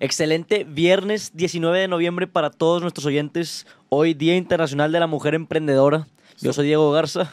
Excelente viernes 19 de noviembre para todos nuestros oyentes. Hoy Día Internacional de la Mujer Emprendedora. Yo soy Diego Garza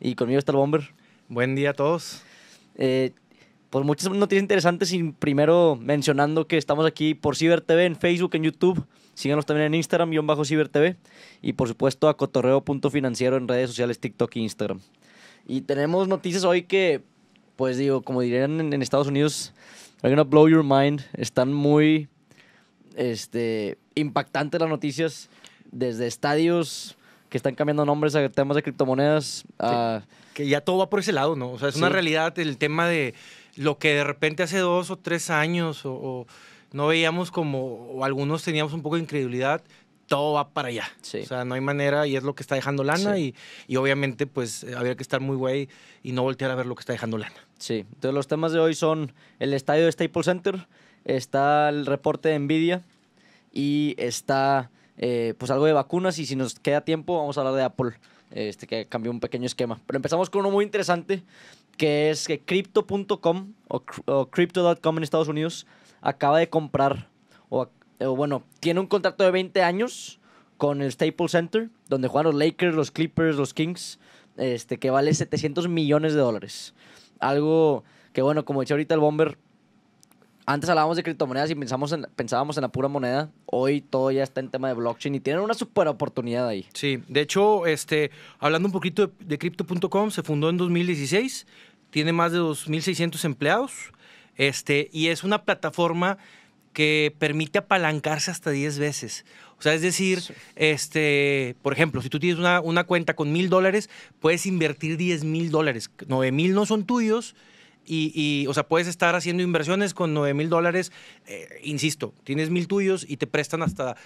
y conmigo está el Bomber. Buen día a todos. Eh, pues muchas noticias interesantes y primero mencionando que estamos aquí por Ciber TV en Facebook, en YouTube. Síganos también en Instagram, guión bajo Ciber Y por supuesto a cotorreo.financiero en redes sociales, TikTok e Instagram. Y tenemos noticias hoy que, pues digo, como dirían en Estados Unidos, I'm gonna blow your mind. Están muy este, impactantes las noticias desde estadios que están cambiando nombres a temas de criptomonedas. que ya todo va por ese lado, ¿no? O sea, es una realidad el tema de lo que de repente hace dos o tres años o, no veíamos como, o algunos teníamos un poco de incredulidad, todo va para allá. O sea, no hay manera y es lo que está dejando lana y, y, obviamente pues habría que estar muy güey y no voltear a ver lo que está dejando lana. Sí, entonces los temas de hoy son el estadio de Staples Center, está el reporte de Nvidia y está eh, pues algo de vacunas y si nos queda tiempo vamos a hablar de Apple, este que cambió un pequeño esquema. Pero empezamos con uno muy interesante que es que crypto.com o, o crypto.com en Estados Unidos acaba de comprar o o eh, bueno, tiene un contrato de 20 años con el Staples Center, donde juegan los Lakers, los Clippers, los Kings, este, que vale 700 millones de dólares. Algo que, bueno, como decía ahorita el Bomber, antes hablábamos de criptomonedas y pensamos pensábamos en la pura moneda. Hoy todo ya está en tema de blockchain y tienen una super oportunidad ahí. Sí, de hecho, este, hablando un poquito de, Crypto.com, se fundó en 2016, tiene más de 2.600 empleados este, y es una plataforma que permite apalancarse hasta 10 veces. O sea, es decir, este, por ejemplo, si tú tienes una, cuenta con mil dólares, puedes invertir 10 mil dólares. 9 mil no son tuyos. Y, o sea, puedes estar haciendo inversiones con 9 mil dólares, eh, insisto, tienes mil tuyos y te prestan hasta,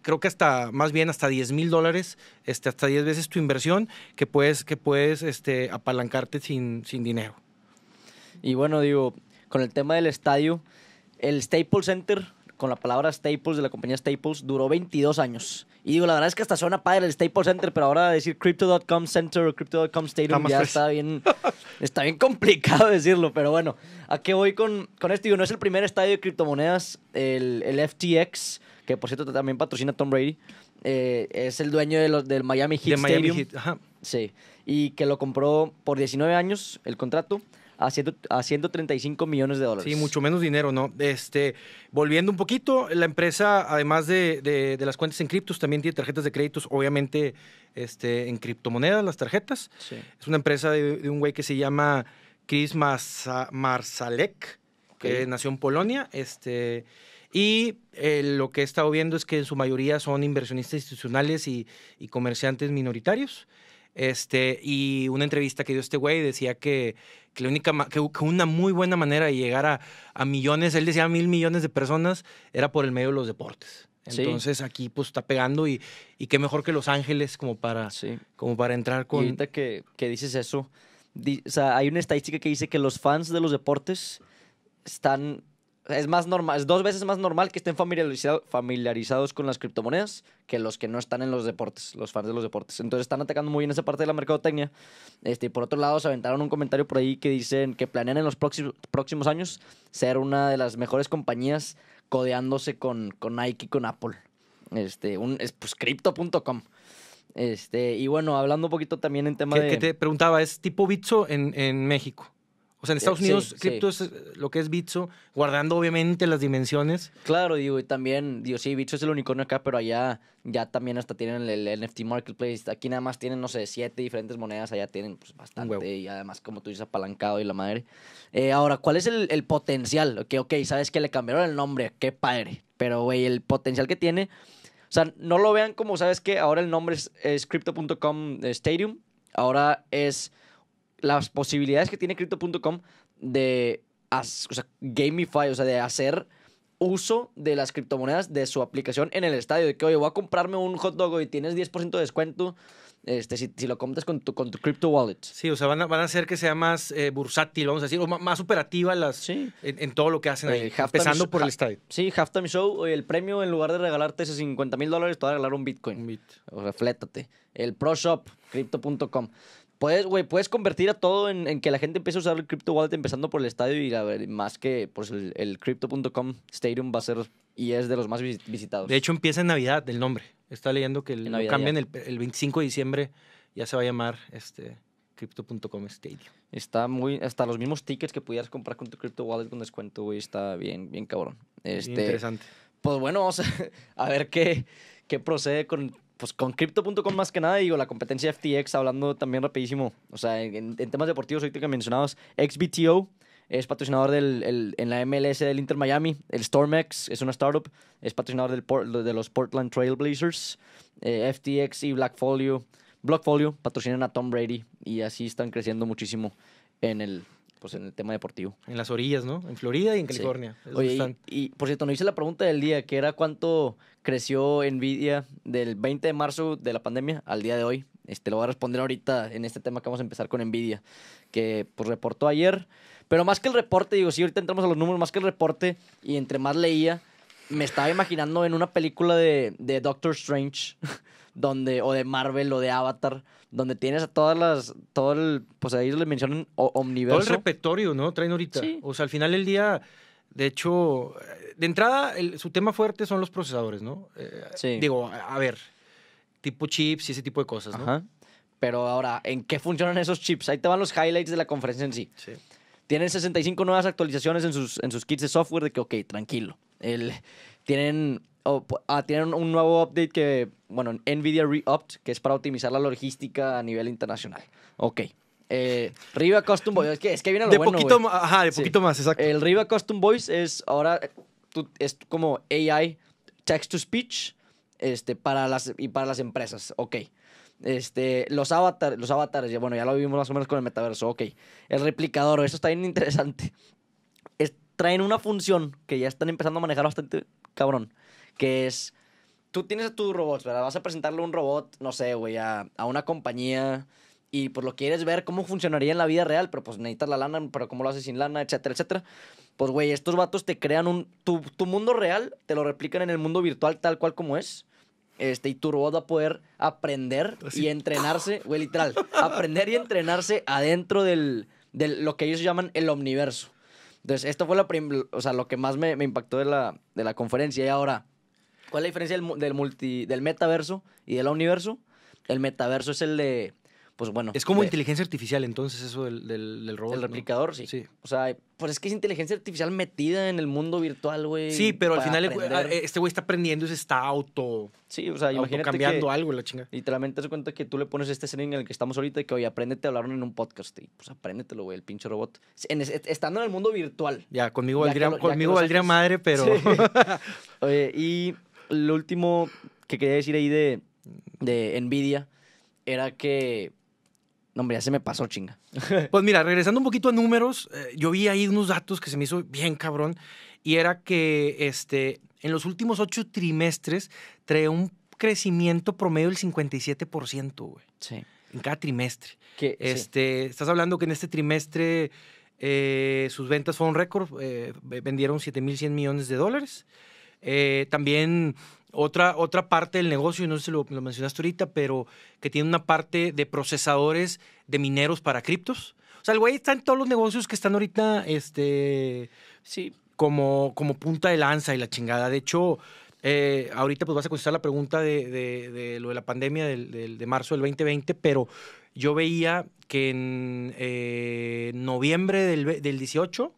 creo que hasta, más bien hasta 10 mil dólares, este, hasta 10 veces tu inversión que puedes, que puedes este, apalancarte sin, sin dinero. Y bueno, digo, con el tema del estadio, el Staples Center, con la palabra Staples de la compañía Staples, duró 22 años. Y digo, la verdad es que hasta suena padre el Staples Center, pero ahora decir Crypto.com Center o Crypto.com Stadium ya está bien, está bien complicado decirlo, pero bueno, ¿a qué voy con, con esto? Digo, no es el primer estadio de criptomonedas, el, FTX, que por cierto también patrocina Tom Brady, eh, es el dueño de los, del Miami Heat de Miami Heat, Sí, y que lo compró por 19 años el contrato a, 135 millones de dólares. Sí, mucho menos dinero, ¿no? Este, volviendo un poquito, la empresa, además de, de, las cuentas en criptos, también tiene tarjetas de créditos, obviamente este, en criptomonedas, las tarjetas. Es una empresa de, un güey que se llama Chris Marsalek, que nació en Polonia. Este, y eh, lo que he estado viendo es que en su mayoría son inversionistas institucionales y, y comerciantes minoritarios. Este, y una entrevista que dio este güey decía que, que la única que, una muy buena manera de llegar a, a, millones, él decía mil millones de personas, era por el medio de los deportes. Entonces aquí pues está pegando y, y qué mejor que Los Ángeles como para, como para entrar con... que, que dices eso, hay una estadística que dice que los fans de los deportes están es más normal, es dos veces más normal que estén familiarizados con las criptomonedas que los que no están en los deportes, los fans de los deportes. Entonces están atacando muy bien esa parte de la mercadotecnia. Este, por otro lado, se aventaron un comentario por ahí que dicen que planean en los próximos, próximos años ser una de las mejores compañías codeándose con, con Nike y con Apple. Este, es, pues, crypto.com. Este, y bueno, hablando un poquito también en tema de... Que te preguntaba, ¿es tipo en, en México? en eh, Estados Unidos, cripto es eh, lo que es Bitso, guardando obviamente las dimensiones. Claro, digo, y también, digo, sí, Bitso es el unicornio acá, pero allá ya también hasta tienen el, NFT Marketplace. Aquí nada más tienen, no sé, siete diferentes monedas, allá tienen pues, bastante. Y además, como tú dices, apalancado y la madre. Eh, ahora, ¿cuál es el, el potencial? Que, okay, ok, sabes que le cambiaron el nombre, qué padre. Pero, güey, el potencial que tiene. O sea, no lo vean como, ¿sabes que Ahora el nombre es, es Crypto.com Stadium. Ahora es las posibilidades que tiene Crypto.com de gamify, o sea, de hacer uso de las criptomonedas de su aplicación en el estadio. De que, oye, voy a comprarme un hot dog y tienes 10% de descuento este, si, lo compras con tu, con tu crypto wallet. Sí, o sea, van a, van a hacer que sea más eh, bursátil, vamos a decir, o más, operativa las, en, todo lo que hacen ahí, eh, empezando por el estadio. Sí, halftime show, el premio en lugar de regalarte esos 50 mil dólares, te va a regalar un Bitcoin. Reflétate. El Pro Shop, crypto.com. Puedes, güey, puedes convertir a todo en, que la gente empiece a usar el crypto wallet empezando por el estadio y más que pues, el, crypto.com stadium va a ser y es de los más visitados. De hecho, empieza en Navidad el nombre. Está leyendo que el, lo cambian el, 25 de diciembre, ya se va a llamar este crypto.com stadium. Está muy, hasta los mismos tickets que pudieras comprar con tu crypto wallet con descuento, güey, está bien, bien cabrón. Este, interesante. Pues bueno, a, ver qué, qué procede con pues con Crypto.com más que nada, digo, la competencia FTX, hablando también rapidísimo, o sea, en, temas deportivos, ahorita que mencionabas, XBTO es patrocinador del, en la MLS del Inter Miami, el StormX es una startup, es patrocinador del de los Portland Trailblazers, eh, FTX y Blackfolio, Blockfolio patrocinan a Tom Brady y así están creciendo muchísimo en el pues en el tema deportivo. En las orillas, ¿no? En Florida y en California. y, por cierto, no hice la pregunta del día, que era cuánto creció Nvidia del 20 de marzo de la pandemia al día de hoy. Este, lo voy a responder ahorita en este tema que vamos a empezar con Nvidia, que pues reportó ayer. Pero más que el reporte, digo, sí, ahorita entramos a los números, más que el reporte, y entre más leía, me estaba imaginando en una película de, de Doctor Strange donde, o de Marvel o de Avatar, donde tienes a todas las, todo el, pues ahí le mencionan o, omniverso. Todo el repertorio, ¿no? Traen ahorita. O sea, al final del día, de hecho, eh, de entrada, su tema fuerte son los procesadores, ¿no? Eh, sí. Digo, a, ver, tipo chips y ese tipo de cosas, ¿no? Pero ahora, ¿en qué funcionan esos chips? Ahí te van los highlights de la conferencia en sí. Sí tienen 65 nuevas actualizaciones en sus, en sus kits de software de que, ok, tranquilo. tienen ah, tienen un nuevo update que, bueno, NVIDIA Reopt, que es para optimizar la logística a nivel internacional. Ok. Eh, Riva Custom Voice, es que, es que viene lo de Poquito, ajá, de poquito más, exacto. El Riva Custom Voice es ahora es como AI, text to speech, este, para las, y para las empresas. Ok. Este, los avatares, los avatares, bueno, ya lo vimos más o menos con el metaverso, ok. El replicador, eso está bien interesante. Es, traen una función que ya están empezando a manejar bastante cabrón, que es, tú tienes a tus robots, ¿verdad? Vas a presentarle un robot, no sé, güey, a, una compañía y pues lo quieres ver cómo funcionaría en la vida real, pero pues necesitas la lana, pero cómo lo haces sin lana, etcétera, etcétera. Pues güey, estos vatos te crean un tu, mundo real, te lo replican en el mundo virtual tal cual como es. Este, y tu robot va a poder aprender y entrenarse, güey, literal, aprender y entrenarse adentro del, del, lo que ellos llaman el omniverso. Entonces, esto fue la o sea, lo que más me, me impactó de la, de la conferencia. Y ahora, ¿Cuál es la diferencia del, multi, del metaverso y del universo? El metaverso es el de, pues bueno. Es como inteligencia artificial, entonces, eso del, del, del robot. El replicador, sí. O sea, pues es que es inteligencia artificial metida en el mundo virtual, güey. Sí, pero al final este güey está aprendiendo y se está auto. Sí, o sea, imagínate. cambiando algo, la chinga. y te cuenta que tú le pones este escenario en el que estamos ahorita y que, oye, apréndete a hablar en un podcast. Y pues apréndetelo, güey, el pinche robot. estando en el mundo virtual. Ya, conmigo valdría, conmigo valdría madre, pero. oye, y lo último que quería decir ahí de, de Nvidia era que. No, hombre, ya se me pasó, chinga. Pues mira, regresando un poquito a números, eh, yo vi ahí unos datos que se me hizo bien cabrón. Y era que este, en los últimos ocho trimestres trae un crecimiento promedio del 57%, güey. Sí. En cada trimestre. este, Estás hablando que en este trimestre eh, sus ventas fueron récord, eh, vendieron 7.100 millones de dólares. Eh, también otra, otra parte del negocio, no sé si lo, mencionaste ahorita, pero que tiene una parte de procesadores de mineros para criptos. O sea, el güey está en todos los negocios que están ahorita, este, sí. como, como punta de lanza y la chingada. De hecho, eh, ahorita pues vas a contestar la pregunta de, lo de la pandemia de marzo del 2020, pero yo veía que en eh, noviembre del, del 18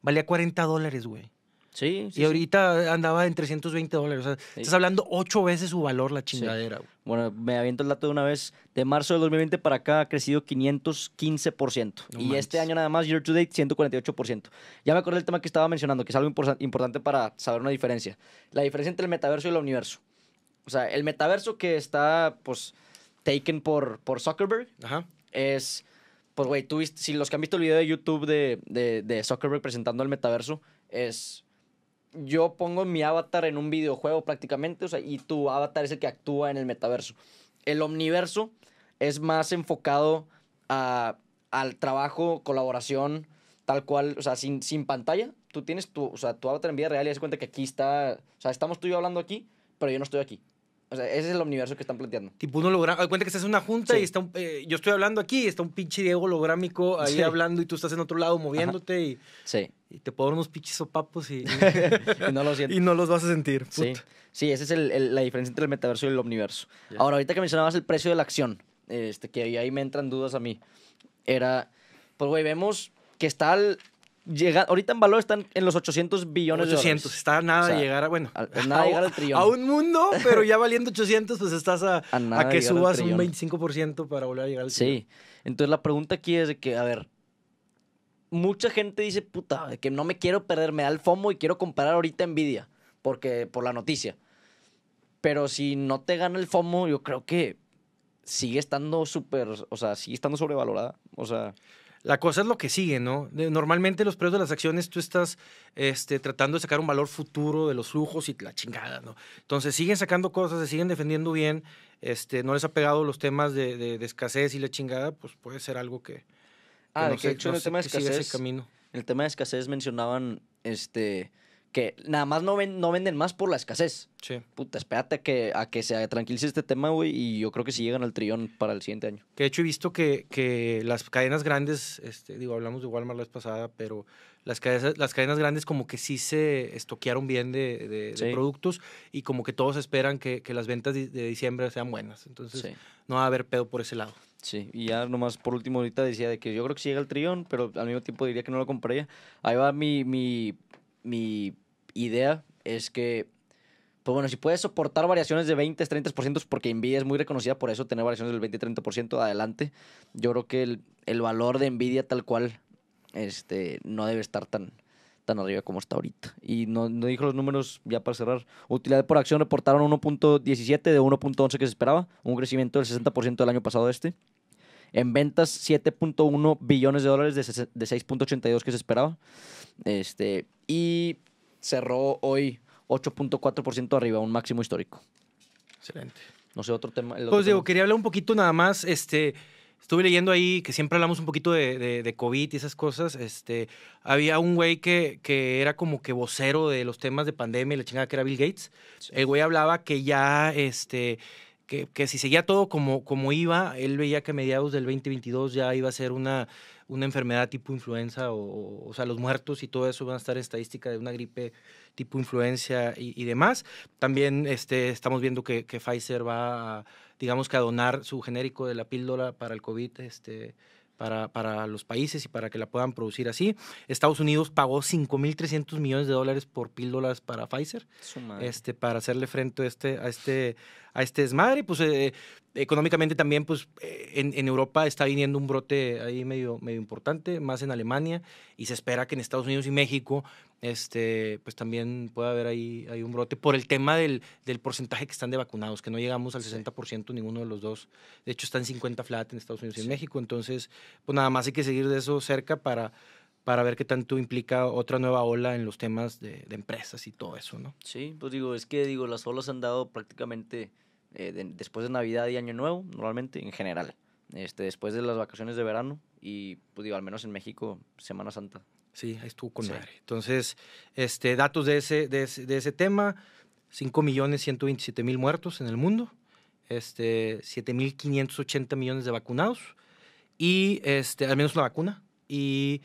valía 40 dólares, güey. Sí, Y ahorita andaba en 320 dólares. O sea, estás hablando ocho veces su valor la chingadera. Bueno, me aviento el dato de una vez. De marzo del 2020 para acá ha crecido 515%. y este año nada más, year to date, 148%. Ya me acordé del tema que estaba mencionando, que es algo importante para saber una diferencia. La diferencia entre el metaverso y el universo. O sea, el metaverso que está, pues, taken por, por Zuckerberg es... Pues, güey, tú viste, si los que han visto el video de YouTube de, de, de Zuckerberg presentando el metaverso, es yo pongo mi avatar en un videojuego prácticamente, o sea, y tu avatar es el que actúa en el metaverso. El omniverso es más enfocado al trabajo, colaboración, tal cual, o sea, sin, sin pantalla. Tú tienes tu, o sea, tu avatar en vida real y das cuenta que aquí está, o sea, estamos tú y yo hablando aquí, pero yo no estoy aquí. O sea, ese es el omniverso que están planteando. Tipo un holograma. Cuenta que estás en una junta y eh, yo estoy hablando aquí y está un pinche Diego holográmico ahí hablando y tú estás en otro lado moviéndote y... Sí y te puedo dar unos pinches sopapos y, y, no y, no los vas a sentir. Sí, sí esa es la diferencia entre el metaverso y el omniverso. Ahora, ahorita que mencionabas el precio de la acción, este, que ahí, me entran dudas a mí, era, pues güey, vemos que está al, llega, ahorita en valor están en los 800 billones 800, de dólares. 800, está nada de llegar a, bueno, a, al A un mundo, pero ya valiendo 800, pues estás a, a, que subas un 25% para volver a llegar al trillón. Sí, entonces la pregunta aquí es de que, a ver, mucha gente dice, puta, que no me quiero perder, me da el FOMO y quiero comprar ahorita envidia, porque por la noticia. Pero si no te gana el FOMO, yo creo que sigue estando súper, o sea, sigue estando sobrevalorada. O sea... La cosa es lo que sigue, ¿no? Normalmente los precios de las acciones tú estás este, tratando de sacar un valor futuro de los flujos y la chingada, ¿no? Entonces siguen sacando cosas, se siguen defendiendo bien, este, no les ha pegado los temas de escasez y la chingada, pues puede ser algo que, Ah, de hecho el tema de escasez, el tema de escasez mencionaban este que nada más no, venden más por la escasez. Sí. Puta, espérate a que, a que se tranquilice este tema, güey, y yo creo que sí llegan al trillón para el siguiente año. Que de hecho he visto que, que las cadenas grandes, este, digo, hablamos de Walmart la vez pasada, pero las cadenas, las cadenas grandes como que sí se estoquearon bien de, productos y como que todos esperan que, las ventas de, diciembre sean buenas. Entonces, no va a haber pedo por ese lado. Sí, y ya nomás por último ahorita decía de que yo creo que sí llega el trillón, pero al mismo tiempo diría que no lo compraría. Ahí va mi, mi, mi idea, es que, pues bueno, si puedes soportar variaciones de 20, 30%, porque Nvidia es muy reconocida por eso, tener variaciones del 20, 30% adelante, yo creo que el, el, valor de Nvidia tal cual este, no debe estar tan, tan arriba como está ahorita. Y no, no dijo los números ya para cerrar. Utilidad por acción reportaron 1.17 de 1.11 que se esperaba, un crecimiento del 60% del año pasado este. En ventas, 7.1 billones de dólares de, 6.82 que se esperaba. Este, y cerró hoy 8.4% arriba, un máximo histórico. Excelente. No sé, otro tema. Pues, digo, quería hablar un poquito nada más. Este, estuve leyendo ahí que siempre hablamos un poquito de, COVID y esas cosas. Este, había un güey que, que, era como que vocero de los temas de pandemia y la chingada que era Bill Gates. El güey hablaba que ya este, que, que, si seguía todo como, como iba, él veía que a mediados del 2022 ya iba a ser una, una enfermedad tipo influenza, o, o, sea, los muertos y todo eso van a estar en estadística de una gripe tipo influenza y, y demás. También este, estamos viendo que, que, Pfizer va, digamos que a donar su genérico de la píldora para el COVID este, para, los países y para que la puedan producir así. Estados Unidos pagó 5.300 millones de dólares por píldoras para Pfizer, este, para hacerle frente a este, a este, a este desmadre. Pues eh, económicamente también, pues eh, en, Europa está viniendo un brote ahí medio, medio importante, más en Alemania, y se espera que en Estados Unidos y México este, pues también puede haber ahí, un brote por el tema del, porcentaje que están de vacunados, que no llegamos al 60% ninguno de los dos. De hecho, están 50 flat en Estados Unidos y en México. Entonces, pues nada más hay que seguir de eso cerca para, para ver qué tanto implica otra nueva ola en los temas de, empresas y todo eso, ¿no? Sí, pues digo, es que digo, las olas han dado prácticamente eh, después de Navidad y Año Nuevo, normalmente, en general. Este, después de las vacaciones de verano y, pues digo, al menos en México, Semana Santa. Sí, ahí estuvo con madre. Entonces, este, datos de ese, de ese, de ese tema, 5.127.000 muertos en el mundo, este, 7.580 millones de vacunados y este, al menos la vacuna. Y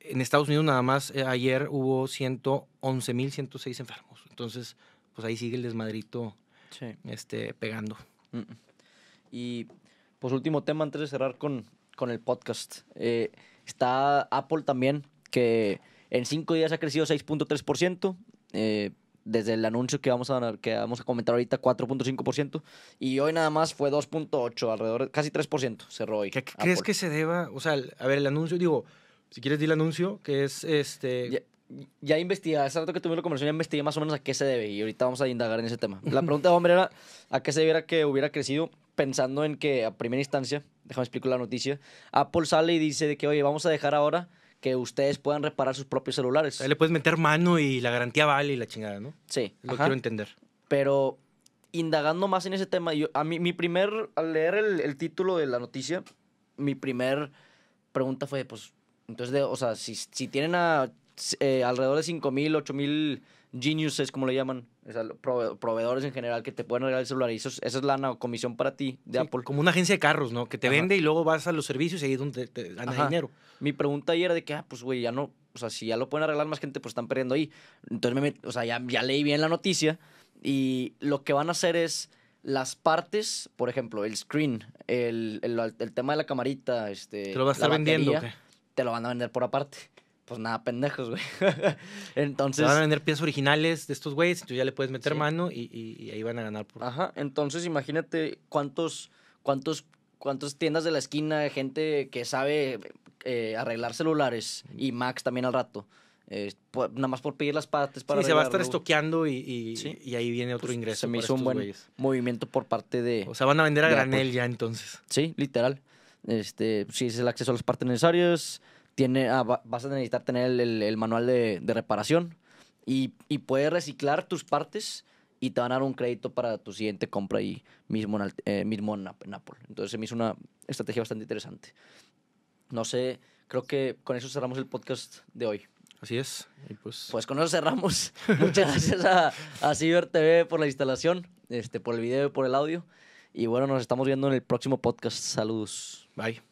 en Estados Unidos nada más eh, ayer hubo 111.106 enfermos. Entonces, pues ahí sigue el desmadrito este, pegando. Y pues último tema antes de cerrar con, con el podcast. Eh, está Apple también que en cinco días ha crecido 6.3%. Eh, desde el anuncio que vamos a, que vamos a comentar ahorita, 4.5%. Y hoy nada más fue 2.8%, alrededor, casi 3% cerró hoy. ¿Qué, crees que se deba? O sea, a ver, el anuncio, digo, si quieres, di el anuncio, que es este. Ya, ya investigué, hace rato que tuve la conversación, ya investigué más o menos a qué se debe y ahorita vamos a indagar en ese tema. La pregunta hombre era a qué se debiera que hubiera crecido pensando en que a primera instancia, déjame explicar la noticia, Apple sale y dice de que, oye, vamos a dejar ahora que ustedes puedan reparar sus propios celulares. Ahí le puedes meter mano y la garantía vale y la chingada, ¿no? Sí. Lo quiero entender. Pero indagando más en ese tema, yo, a mí, mi primer, al leer el, título de la noticia, mi primer pregunta fue, pues, entonces, o sea, si, si tienen eh, alrededor de 5 mil, 8 mil geniuses, como le llaman, proveedores en general que te pueden arreglar el celular y eso, esa es la comisión para ti de Apple. Como una agencia de carros, ¿no? Que te vende y luego vas a los servicios y ahí es donde te, dan dinero. Mi pregunta ayer era de que, ah, pues güey, ya no, o sea, si ya lo pueden arreglar más gente, pues están perdiendo ahí. Entonces, o sea, ya, leí bien la noticia y lo que van a hacer es las partes, por ejemplo, el screen, el, el, tema de la camarita, este, ¿Te lo van a estar vendiendo? Te lo van a vender por aparte pues nada, pendejos, güey. entonces. van a vender piezas originales de estos güeyes, tú ya le puedes meter mano y, ahí van a ganar. Por... Ajá, entonces imagínate cuántos, cuántos, cuántos tiendas de la esquina, de gente que sabe eh, arreglar celulares y Max también al rato. Eh, nada más por pedir las partes para. Sí, se va a estar estoqueando y, ahí viene otro pues, ingreso. Se me hizo un buen movimiento por parte de. O sea, van a vender a granel ya entonces. Sí, literal. Este, si es el acceso a las partes necesarias, tiene, ah, vas a necesitar tener el, el, manual de, reparación y, y, puedes reciclar tus partes y te van a dar un crédito para tu siguiente compra ahí mismo en, eh, mismo Apple. Entonces se me hizo una estrategia bastante interesante. No sé, creo que con eso cerramos el podcast de hoy. Así es. Pues, pues... con eso cerramos. Muchas gracias a, a Ciber TV por la instalación, este, por el video, y por el audio. Y bueno, nos estamos viendo en el próximo podcast. Saludos. Bye.